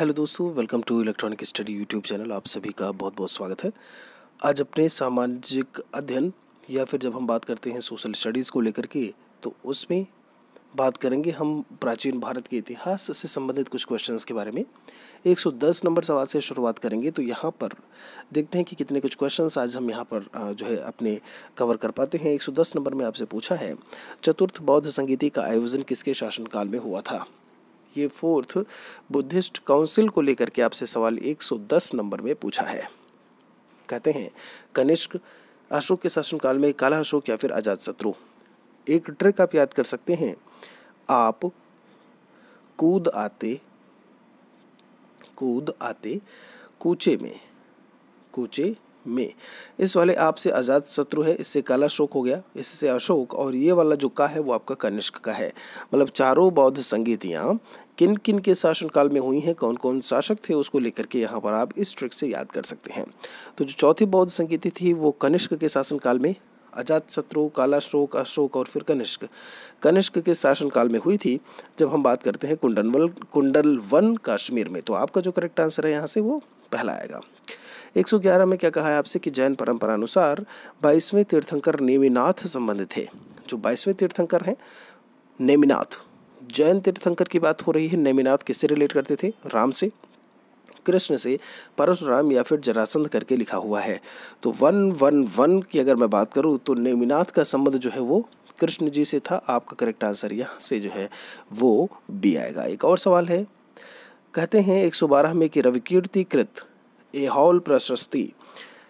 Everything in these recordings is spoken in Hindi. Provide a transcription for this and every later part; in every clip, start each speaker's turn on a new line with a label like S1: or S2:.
S1: हेलो दोस्तों welcome to electronic study YouTube channel आप सभी का बहुत बहुत स्वागत है आज अपने सामाजिक अध्ययन या फिर जब हम बात करते हैं सोशल स्टडीज़ को लेकर के तो उसमें बात करेंगे हम प्राचीन भारत के इतिहास से संबंधित कुछ क्वेश्चंस के बारे में 110 नंबर सवाल से शुरुआत करेंगे तो यहाँ पर देखते हैं कि कितने कुछ क्वेश्चंस आज हम यहाँ पर जो है अपने कवर कर पाते हैं 110 नंबर में आपसे पूछा है चतुर्थ बौद्ध संगीति का आयोजन किसके शासनकाल में हुआ था ये फोर्थ बुद्धिस्ट काउंसिल को लेकर के आपसे सवाल 110 नंबर में पूछा है कहते हैं कनिष्क अशोक के शासनकाल में काला अशोक या फिर अजात शत्रु एक ट्रिक आप याद कर सकते हैं आप कूद आते कूद आते कूचे में कूचे में इस वाले आपसे आज़ाद शत्रु है इससे काला शोक हो गया इससे अशोक और ये वाला जो का है वो आपका कनिष्क का है मतलब चारों बौद्ध संगीतियाँ किन किन के शासनकाल में हुई हैं कौन कौन शासक थे उसको लेकर के यहाँ पर आप इस ट्रिक से याद कर सकते हैं तो जो चौथी बौद्ध संगीति थी वो कनिष्क के शासनकाल में अजात शत्रु कालाशोक अशोक और फिर कनिष्क कनिष्क के शासनकाल में हुई थी जब हम बात करते हैं कुंडल वन कश्मीर में तो आपका जो करेक्ट आंसर है यहाँ से वो पहला आएगा 111 में क्या कहा है आपसे कि जैन परंपरा अनुसार बाईसवें तीर्थंकर नेमिनाथ संबंधित थे जो बाईसवें तीर्थंकर हैं नेमिनाथ जैन तीर्थंकर की बात हो रही है नेमिनाथ किससे रिलेट करते थे राम से कृष्ण से परशुराम या फिर जरासंध करके लिखा हुआ है तो वन वन वन की अगर मैं बात करूँ तो नेमिनाथ का संबंध जो है वो कृष्ण जी से था आपका करेक्ट आंसर यहाँ से जो है वो बी आएगा एक और सवाल है कहते हैं 112 में कि रविकीर्ति कृत एहौल प्रशस्ति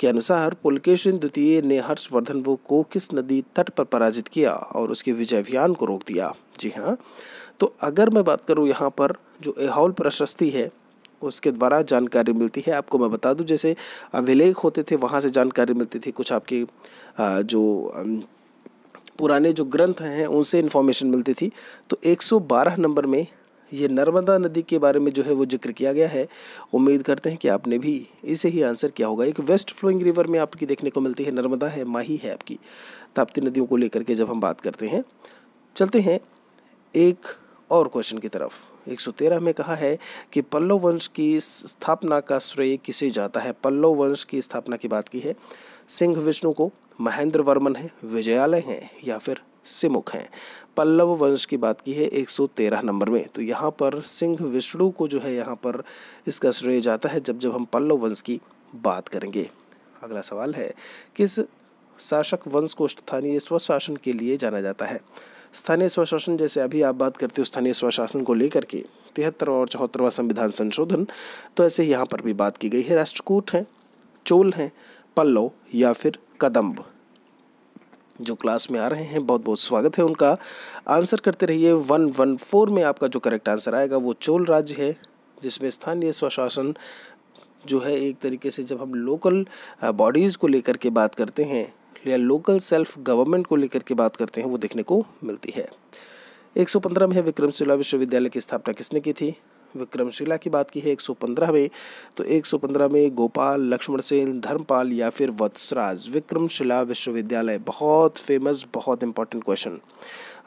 S1: के अनुसार पुलकेशिन द्वितीय ने हर्षवर्धन को किस नदी तट पर पराजित किया और उसके विजय अभियान को रोक दिया जी हाँ तो अगर मैं बात करूँ यहाँ पर जो एहौल प्रशस्ति है उसके द्वारा जानकारी मिलती है आपको मैं बता दूँ जैसे अभिलेख होते थे वहाँ से जानकारी मिलती थी कुछ आपके जो पुराने जो ग्रंथ हैं उनसे इन्फॉर्मेशन मिलती थी तो 112 नंबर में ये नर्मदा नदी के बारे में जो है वो जिक्र किया गया है उम्मीद करते हैं कि आपने भी इसे ही आंसर किया होगा एक वेस्ट फ्लोइंग रिवर में आपकी देखने को मिलती है नर्मदा है माही है आपकी ताप्ती नदियों को लेकर के जब हम बात करते हैं चलते हैं एक और क्वेश्चन की तरफ 113 में कहा है कि पल्लव वंश की स्थापना का श्रेय किसे जाता है पल्लव वंश की स्थापना की बात की है सिंह विष्णु को महेंद्र वर्मन है विजयालय हैं या फिर से मुख हैं पल्लव वंश की बात की है 113 नंबर में तो यहाँ पर सिंह विष्णु को जो है यहाँ पर इसका श्रेय जाता है जब जब हम पल्लव वंश की बात करेंगे अगला सवाल है किस शासक वंश को स्थानीय स्वशासन के लिए जाना जाता है स्थानीय स्वशासन जैसे अभी आप बात करते हो स्थानीय स्वशासन को लेकर के तिहत्तर और चौहत्तरवा संविधान संशोधन तो ऐसे यहाँ पर भी बात की गई है राष्ट्रकूट हैं चोल हैं पल्लव या फिर कदम्ब जो क्लास में आ रहे हैं बहुत बहुत स्वागत है उनका आंसर करते रहिए वन वन फोर में आपका जो करेक्ट आंसर आएगा वो चोल राज्य है जिसमें स्थानीय स्वशासन जो है एक तरीके से जब हम लोकल बॉडीज़ को लेकर के बात करते हैं या लोकल सेल्फ गवर्नमेंट को लेकर के बात करते हैं वो देखने को मिलती है एक सौ पंद्रह में है विक्रमशिला विश्वविद्यालय की स्थापना किसने की थी विक्रमशिला की बात की है पंद्रह में तो पंद्रह में गोपाल लक्ष्मण सेन धर्मपाल या फिर वत्सराज विक्रमशिला विश्वविद्यालय बहुत फेमस बहुत इंपॉर्टेंट क्वेश्चन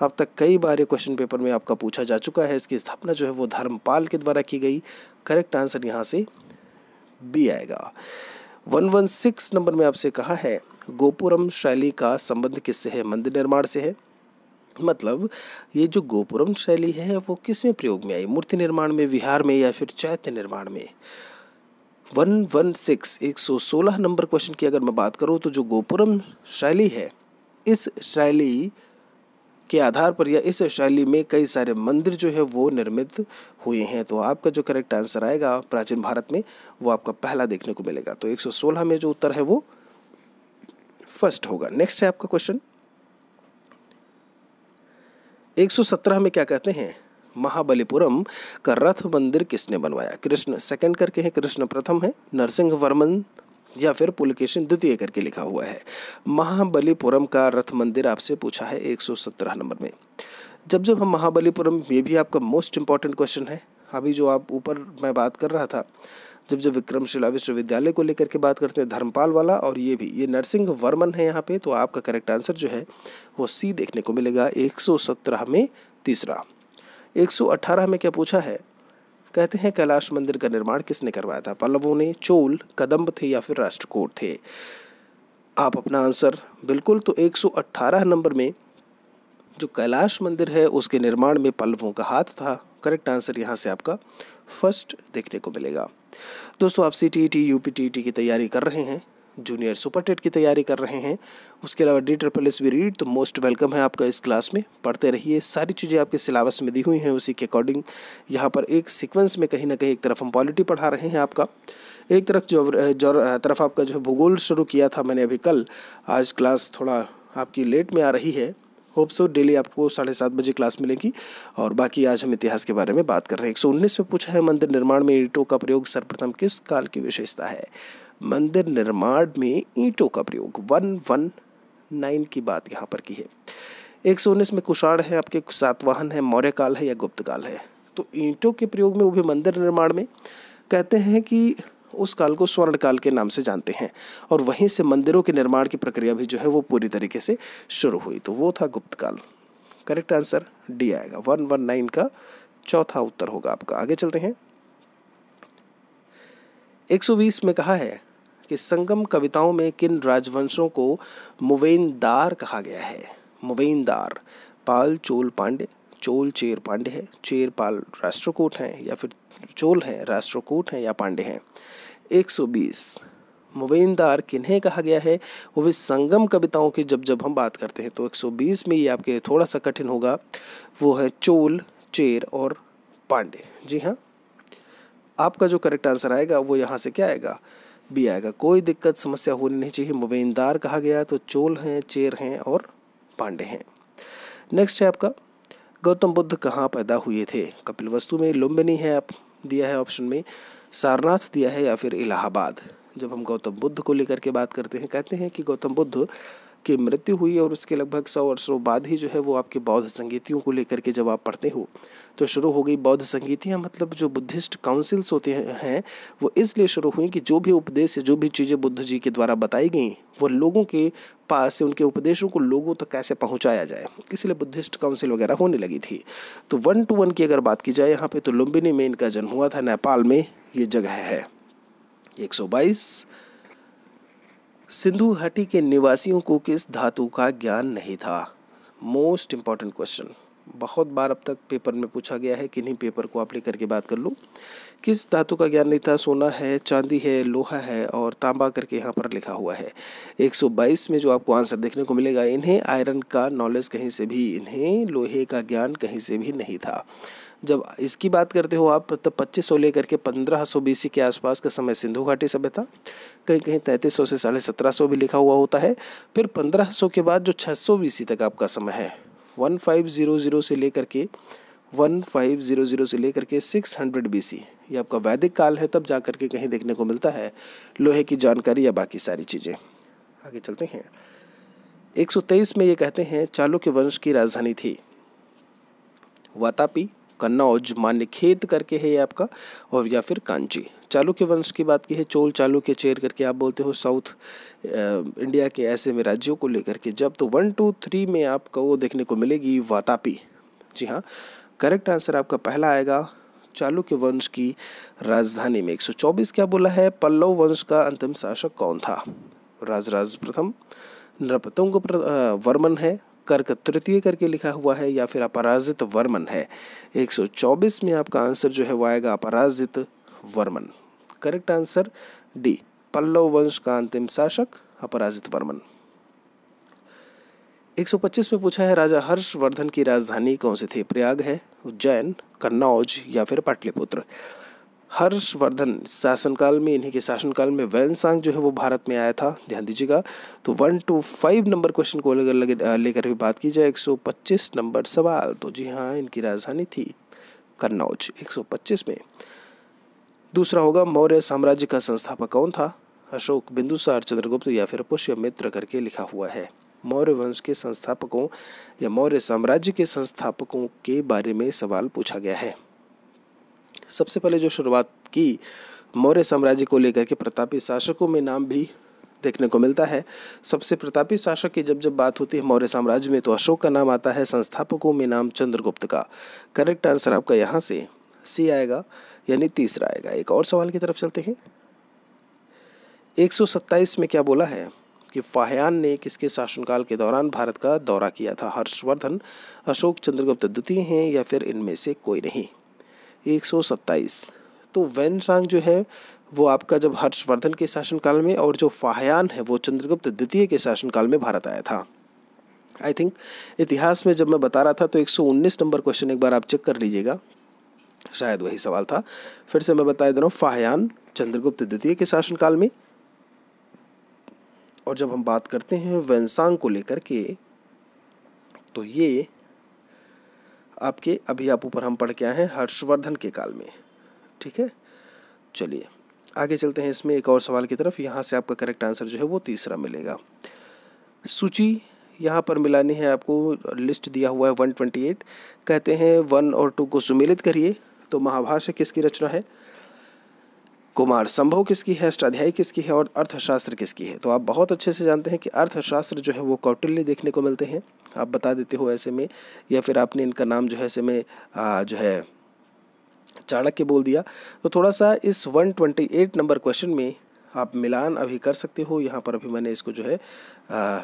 S1: अब तक कई बार ये क्वेश्चन पेपर में आपका पूछा जा चुका है इसकी स्थापना जो है वो धर्मपाल के द्वारा की गई करेक्ट आंसर यहाँ से बी आएगा सिक्स नंबर में आपसे कहा है गोपुरम शैली का संबंध किससे है मंदिर निर्माण से है मतलब ये जो गोपुरम शैली है वो किस में प्रयोग में आई मूर्ति निर्माण में विहार में या फिर चैत्य निर्माण में वन वन सिक्स एक सौ सोलह नंबर क्वेश्चन की अगर मैं बात करूँ तो जो गोपुरम शैली है इस शैली के आधार पर या इस शैली में कई सारे मंदिर जो है वो निर्मित हुए हैं तो आपका जो करेक्ट आंसर आएगा प्राचीन भारत में वो आपका पहला देखने को मिलेगा तो 116 में जो उत्तर है वो फर्स्ट होगा नेक्स्ट है आपका क्वेश्चन 117 में क्या कहते हैं महाबलीपुरम का रथ मंदिर किसने बनवाया कृष्ण सेकंड करके है कृष्ण प्रथम है नरसिंह वर्मन या फिर पुलकेशन द्वितीय करके लिखा हुआ है महाबलीपुरम का रथ मंदिर आपसे पूछा है 117 नंबर में जब जब हम महाबलीपुरम ये भी आपका मोस्ट इंपॉर्टेंट क्वेश्चन है अभी जो आप ऊपर मैं बात कर रहा था जब जब विक्रमशिला विश्वविद्यालय को लेकर के बात करते हैं धर्मपाल वाला और ये भी ये नरसिंह वर्मन है यहाँ पे तो आपका करेक्ट आंसर जो है वो सी देखने को मिलेगा एक में तीसरा एक में क्या पूछा है कहते हैं कैलाश मंदिर का निर्माण किसने करवाया था पल्लवों ने चोल कदम्ब थे या फिर राष्ट्रकूट थे आप अपना आंसर बिल्कुल तो 118 नंबर में जो कैलाश मंदिर है उसके निर्माण में पल्लवों का हाथ था करेक्ट आंसर यहाँ से आपका फर्स्ट देखने को मिलेगा दोस्तों आप C T T U P T T की तैयारी कर रहे हैं जूनियर सुपर टेट की तैयारी कर रहे हैं उसके अलावा D triple S V read तो मोस्ट वेलकम है आपका इस क्लास में पढ़ते रहिए सारी चीज़ें आपके सिलेबस में दी हुई हैं उसी के अकॉर्डिंग यहाँ पर एक सीक्वेंस में कहीं ना कहीं एक तरफ हम पॉलिटी पढ़ा रहे हैं आपका एक तरफ जो, जो तरफ आपका जो भूगोल शुरू किया था मैंने अभी कल आज क्लास थोड़ा आपकी लेट में आ रही है होप सो डेली आपको साढ़े सात बजे क्लास मिलेगी और बाकी आज हम इतिहास के बारे में बात कर रहे हैं एक सौ उन्नीस में पूछा है मंदिर निर्माण में ईंटों का प्रयोग सर्वप्रथम किस काल की विशेषता है मंदिर निर्माण में ईंटों का प्रयोग वन वन नाइन की बात यहाँ पर की है एक सौ उन्नीस में कुषाण है आपके सातवाहन है मौर्य काल है या गुप्त काल है तो ईंटों के प्रयोग में वो भी मंदिर निर्माण में कहते हैं कि उस काल को स्वर्ण काल के नाम से जानते हैं और वहीं से मंदिरों के निर्माण की प्रक्रिया भी जो है वो पूरी तरीके से शुरू हुई तो वो था गुप्त काल करेक्ट आंसर डी आएगा वन वन नाइन का चौथा उत्तर होगा आपका आगे चलते हैं 120 में कहा है कि संगम कविताओं में किन राजवंशों को मुवेनदार कहा गया है मुवेनदार पाल चोल पांडे चोल चेर पांडे है चेर पाल राष्ट्रकूट हैं या फिर चोल हैं राष्ट्रकूट हैं या पांडे हैं 120 मुवेंदार किन्हें कहा गया है वो भी संगम कविताओं की जब जब हम बात करते हैं तो 120 में ये आपके लिए थोड़ा सा कठिन होगा वो है चोल चेर और पांडे जी हाँ आपका जो करेक्ट आंसर आएगा वो यहाँ से क्या आएगा भी आएगा कोई दिक्कत समस्या होनी नहीं चाहिए मुवेंदार कहा गया तो चोल हैं चेर हैं और पांडे हैं नेक्स्ट है आपका गौतम बुद्ध कहाँ पैदा हुए थे कपिलवस्तु में लुम्बिनी है आप दिया है ऑप्शन में सारनाथ दिया है या फिर इलाहाबाद जब हम गौतम बुद्ध को लेकर के बात करते हैं कहते हैं कि गौतम बुद्ध की मृत्यु हुई और उसके लगभग सौ वर्षों बाद ही जो है वो आपके बौद्ध संगीतियों को लेकर के जब आप पढ़ते हो तो शुरू हो गई बौद्ध संगीतियाँ मतलब जो बुद्धिस्ट काउंसिल्स होते हैं वो इसलिए शुरू हुई कि जो भी उपदेश जो भी चीज़ें बुद्ध जी के द्वारा बताई गई वो लोगों के पास उनके उपदेशों को लोगों तक कैसे पहुंचाया जाए इसलिए बुद्धिस्ट काउंसिल वगैरह होने लगी थी तो वन टू वन की अगर बात की जाए यहाँ पे तो लुम्बिनी में इनका जन्म हुआ था नेपाल में ये जगह है 122 सिंधु घाटी के निवासियों को किस धातु का ज्ञान नहीं था मोस्ट इम्पॉर्टेंट क्वेश्चन बहुत बार अब तक पेपर में पूछा गया है किन्हीं पेपर को आप लेकर के बात कर लूँ किस धातु का ज्ञान नहीं था सोना है चांदी है लोहा है और तांबा करके यहाँ पर लिखा हुआ है 122 में जो आपको आंसर देखने को मिलेगा इन्हें आयरन का नॉलेज कहीं से भी इन्हें लोहे का ज्ञान कहीं से भी नहीं था जब इसकी बात करते हो आप तब तो पच्चीस सौ लेकर के पंद्रह सौ बीसी के आसपास का समय सिंधु घाटी सभ्यता कहीं कहीं तैंतीस सौ से साढ़े सत्रह सौ भी लिखा हुआ होता है फिर पंद्रह सौ के बाद जो छः सौ बीसी तक आपका समय है वन फाइव ज़ीरो ज़ीरो से लेकर के वन फाइव ज़ीरो ज़ीरो से लेकर के सिक्स हंड्रेड बी सी ये आपका वैदिक काल है तब जा कर के कहीं देखने को मिलता है लोहे की जानकारी या बाकी सारी चीज़ें आगे चलते हैं एक सौ तेईस में ये कहते हैं चालुक्य वंश की राजधानी थी वातापी कन्नौज खेत करके है ये आपका और या फिर कांची चालुक्य वंश की बात की है चोल चालुक्य चेर करके आप बोलते हो साउथ इंडिया के ऐसे में राज्यों को लेकर के जब तो वन टू थ्री में आपको वो देखने को मिलेगी वातापी जी हाँ करेक्ट आंसर आपका पहला आएगा चालुक्य वंश की राजधानी में 124 क्या बोला है पल्लव वंश का अंतिम शासक कौन था राजराज प्रथम नृपतुंग वर्मन है कर्क तृतीय करके लिखा हुआ है या फिर अपराजित वर्मन है 124 में आपका आंसर जो है वो आएगा Aparajit Varman correct answer D Pallava वंश का अंतिम शासक अपराजित वर्मन 125 में पूछा है राजा हर्षवर्धन की राजधानी कौन सी थी प्रयाग है उज्जैन कन्नौज या फिर पाटलिपुत्र हर्षवर्धन शासनकाल में इन्हीं के शासनकाल में वैनसांग जो है वो भारत में आया था ध्यान दीजिएगा तो one two five number question को लेकर लेकर भी बात की जाए पच्चीस नंबर सवाल तो जी हाँ इनकी राजधानी थी कन्नौज पच्चीस में दूसरा होगा मौर्य साम्राज्य का संस्थापक कौन था अशोक बिंदुसार चंद्रगुप्त या फिर पुष्यमित्र करके लिखा हुआ है मौर्य वंश के संस्थापकों या मौर्य साम्राज्य के संस्थापकों के बारे में सवाल पूछा गया है सबसे पहले जो शुरुआत की मौर्य साम्राज्य को लेकर के प्रतापी शासकों में नाम भी देखने को मिलता है सबसे प्रतापी शासक की जब जब बात होती है मौर्य साम्राज्य में तो अशोक का नाम आता है संस्थापकों में नाम चंद्रगुप्त का करेक्ट आंसर आपका यहाँ से सी आएगा यानी तीसरा आएगा एक और सवाल की तरफ चलते हैं 127 में क्या बोला है कि फाहयान ने किसके शासनकाल के दौरान भारत का दौरा किया था हर्षवर्धन अशोक चंद्रगुप्त द्वितीय हैं या फिर इनमें से कोई नहीं एक सौ तो वैन सांग जो है वो आपका जब हर्षवर्धन के शासनकाल में और जो फाहयान है वो चंद्रगुप्त द्वितीय के शासनकाल में भारत आया था आई थिंक इतिहास में जब मैं बता रहा था तो 119 नंबर क्वेश्चन एक बार आप चेक कर लीजिएगा शायद वही सवाल था फिर से मैं बता दे रहा हूँ फाहयान चंद्रगुप्त द्वितीय के शासनकाल में और जब हम बात करते हैं वैनसांग को लेकर के तो ये आपके अभी आप ऊपर हम पढ़ के आए हैं हर्षवर्धन के काल में ठीक है चलिए आगे चलते हैं इसमें एक और सवाल की तरफ यहाँ से आपका करेक्ट आंसर जो है वो तीसरा मिलेगा सूची यहाँ पर मिलानी है आपको लिस्ट दिया हुआ है वन ट्वेंटी एट कहते हैं वन और टू को सुमिलित करिए तो महाभाष्य किसकी रचना है कुमार संभव किसकी है अष्टाध्यायी किसकी है और अर्थशास्त्र किसकी है तो आप बहुत अच्छे से जानते हैं कि अर्थशास्त्र जो है वो कौटिल्य देखने को मिलते हैं आप बता देते हो ऐसे में या फिर आपने इनका नाम जो है ऐसे में जो है चाणक्य बोल दिया तो थोड़ा सा इस वन नंबर क्वेश्चन में आप मिलान अभी कर सकते हो यहाँ पर अभी मैंने इसको जो है आ,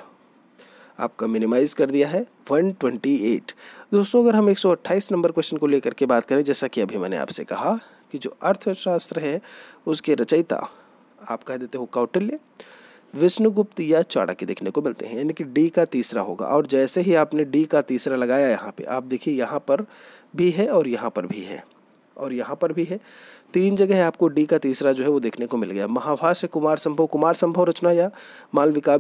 S1: आपका मिनिमाइज़ कर दिया है 128 दोस्तों अगर हम 128 नंबर क्वेश्चन को लेकर के बात करें जैसा कि अभी मैंने आपसे कहा कि जो अर्थशास्त्र है उसके रचयिता आप कह देते हो कौटिल्य विष्णुगुप्त या चाणक्य देखने को मिलते हैं यानी कि डी का तीसरा होगा और जैसे ही आपने डी का तीसरा लगाया यहाँ पे आप देखिए यहाँ पर भी है और यहाँ पर भी है और यहाँ पर भी है तीन जगह है आपको डी का तीसरा जो है वो देखने को मिल गया महाभाष्य कुमार संभव कुमार संभव रचना या मालविका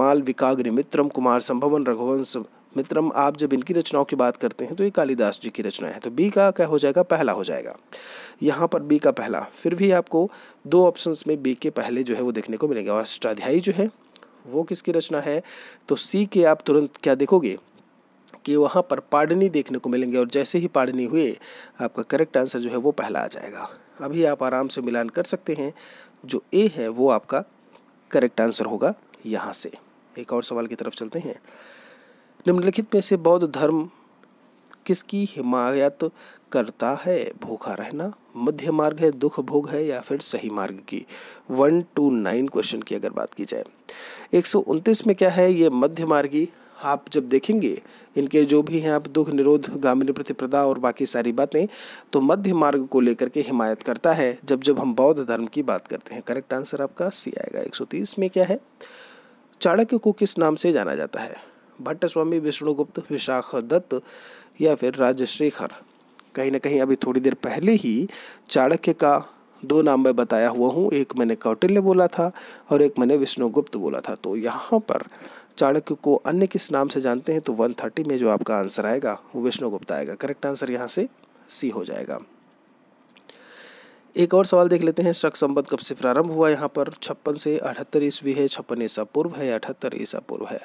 S1: मालविकाग्निमित्रम कुमार संभवन रघुवंश मित्रम आप जब इनकी रचनाओं की बात करते हैं तो ये कालिदास जी की रचना है तो बी का क्या हो जाएगा पहला हो जाएगा यहाँ पर बी का पहला फिर भी आपको दो ऑप्शंस में बी के पहले जो है वो देखने को मिलेगा और अष्टाध्यायी जो है वो किसकी रचना है तो सी के आप तुरंत क्या देखोगे कि वहाँ पर पाडनी देखने को मिलेंगे और जैसे ही पाडनी हुए आपका करेक्ट आंसर जो है वो पहला आ जाएगा अभी आप आराम से मिलान कर सकते हैं जो ए है वो आपका करेक्ट आंसर होगा यहाँ से एक और सवाल की तरफ चलते हैं निम्नलिखित में से बौद्ध धर्म किसकी हिमायत करता है भूखा रहना मध्य मार्ग है दुख भोग है या फिर सही मार्ग की वन टू नाइन क्वेश्चन की अगर बात की जाए एक में क्या है ये मध्य मार्गी आप जब देखेंगे इनके जो भी हैं आप दुख निरोध गामिनी प्रतिप्रदा और बाकी सारी बातें तो मध्य मार्ग को लेकर के हिमायत करता है जब जब हम बौद्ध धर्म की बात करते हैं करेक्ट आंसर आपका सी आएगा 130 में क्या है चाणक्य को किस नाम से जाना जाता है भट्ट स्वामी विष्णुगुप्त विशाख दत्त या फिर राजशेखर कहीं ना कहीं अभी थोड़ी देर पहले ही चाणक्य का दो नाम मैं बताया हुआ हूँ एक मैंने कौटिल्य बोला था और एक मैंने विष्णुगुप्त बोला था तो यहाँ पर चाणक्य को अन्य किस नाम से जानते हैं तो 130 में जो आपका आंसर आएगा वो विष्णुगुप्त आएगा करेक्ट आंसर यहाँ से सी हो जाएगा एक और सवाल देख लेते हैं शक संबद कब से प्रारंभ हुआ यहाँ पर छप्पन से अठहत्तर ईस्वी है छप्पन ईसा पूर्व है अठहत्तर ईसा पूर्व है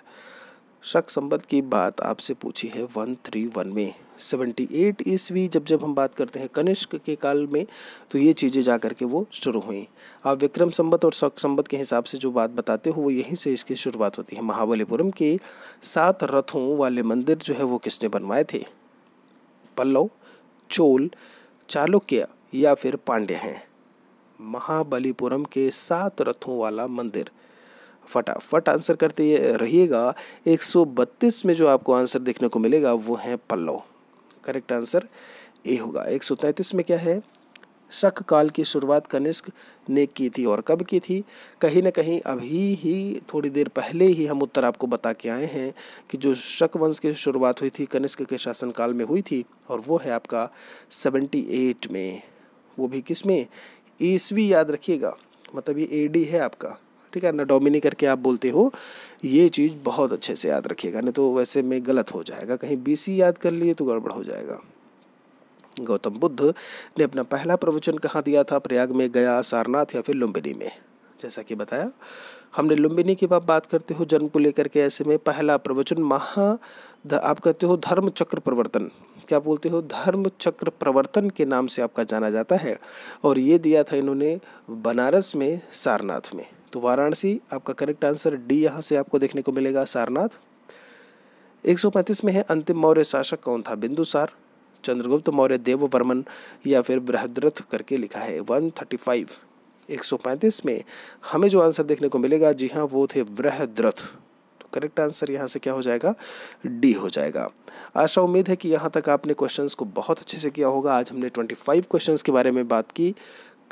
S1: शक संबंध की बात आपसे पूछी है वन थ्री वन में सेवेंटी एट ईस्वी जब जब हम बात करते हैं कनिष्क के काल में तो ये चीज़ें जा कर के वो शुरू हुई आप विक्रम संबत और शक संबत के हिसाब से जो बात बताते हो वो यहीं से इसकी शुरुआत होती है महाबलीपुरम के सात रथों वाले मंदिर जो है वो किसने बनवाए थे पल्लव चोल चालुक्य या फिर पांड्य हैं महाबलीपुरम के सात रथों वाला मंदिर फटाफट आंसर करते रहिएगा 132 में जो आपको आंसर देखने को मिलेगा वो है पल्लव करेक्ट आंसर ए होगा 133 में क्या है शक काल की शुरुआत कनिष्क ने की थी और कब की थी कहीं ना कहीं अभी ही थोड़ी देर पहले ही हम उत्तर आपको बता के आए हैं कि जो शक वंश की शुरुआत हुई थी कनिष्क के शासनकाल में हुई थी और वो है आपका 78 में वो भी किस में ईसवी याद रखिएगा मतलब ये एडी है आपका ठीक है ना डोमिनी करके आप बोलते हो ये चीज़ बहुत अच्छे से याद रखिएगा नहीं तो वैसे में गलत हो जाएगा कहीं बी सी याद कर लिए तो गड़बड़ हो जाएगा गौतम बुद्ध ने अपना पहला प्रवचन कहाँ दिया था प्रयाग में गया सारनाथ या फिर लुम्बिनी में जैसा कि बताया हमने लुम्बिनी की बात बात करते हो जन्म को लेकर के ऐसे में पहला प्रवचन महा आप कहते हो धर्म चक्र प्रवर्तन क्या बोलते हो धर्म चक्र प्रवर्तन के नाम से आपका जाना जाता है और ये दिया था इन्होंने बनारस में सारनाथ में तो वाराणसी आपका करेक्ट आंसर डी यहाँ से आपको देखने को मिलेगा सारनाथ 135 में है अंतिम मौर्य शासक कौन था बिंदुसार चंद्रगुप्त मौर्य देववर्मन या फिर बृहद्रथ करके लिखा है 135 135 में हमें जो आंसर देखने को मिलेगा जी हाँ वो थे बृहद्रथ तो करेक्ट आंसर यहाँ से क्या हो जाएगा डी हो जाएगा आशा उम्मीद है कि यहाँ तक आपने क्वेश्चंस को बहुत अच्छे से किया होगा आज हमने 25 क्वेश्चंस के बारे में बात की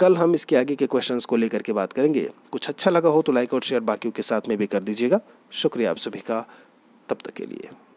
S1: कल हम इसके आगे के क्वेश्चंस को लेकर के बात करेंगे कुछ अच्छा लगा हो तो लाइक और शेयर बाकियों के साथ में भी कर दीजिएगा शुक्रिया आप सभी का तब तक के लिए